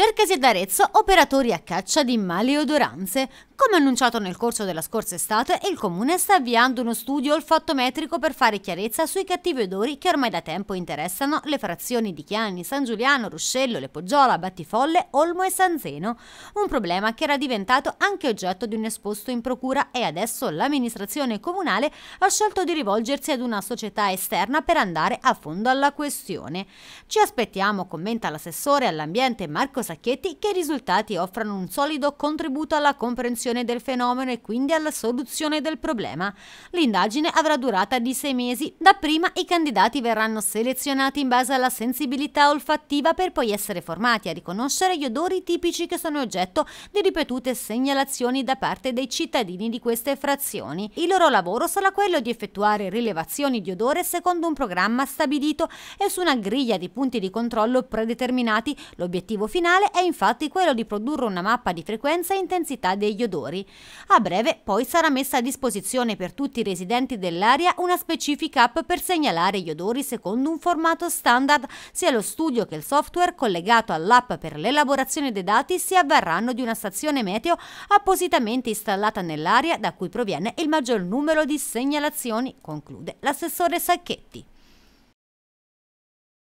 Cercasi ad Arezzo operatori a caccia di mali odoranze. Come annunciato nel corso della scorsa estate, il comune sta avviando uno studio olfattometrico per fare chiarezza sui cattivi odori che ormai da tempo interessano le frazioni di Chiani, San Giuliano, Ruscello, Le Poggiola, Battifolle, Olmo e San Zeno, un problema che era diventato anche oggetto di un esposto in procura e adesso l'amministrazione comunale ha scelto di rivolgersi ad una società esterna per andare a fondo alla questione. Ci aspettiamo, commenta l'assessore all'ambiente Marco Sacchetti, che i risultati offrano un solido contributo alla comprensione comprensione del fenomeno e quindi alla soluzione del problema. L'indagine avrà durata di sei mesi. Dapprima i candidati verranno selezionati in base alla sensibilità olfattiva per poi essere formati a riconoscere gli odori tipici che sono oggetto di ripetute segnalazioni da parte dei cittadini di queste frazioni. Il loro lavoro sarà quello di effettuare rilevazioni di odore secondo un programma stabilito e su una griglia di punti di controllo predeterminati. L'obiettivo finale è infatti quello di produrre una mappa di frequenza e intensità degli odori conduttori. A breve poi sarà messa a disposizione per tutti i residenti dell'area una specifica app per segnalare gli odori secondo un formato standard, sia lo studio che il software collegato all'app per l'elaborazione dei dati si avverranno di una stazione meteo appositamente installata nell'area da cui proviene il maggior numero di segnalazioni, conclude l'assessore Sacchetti.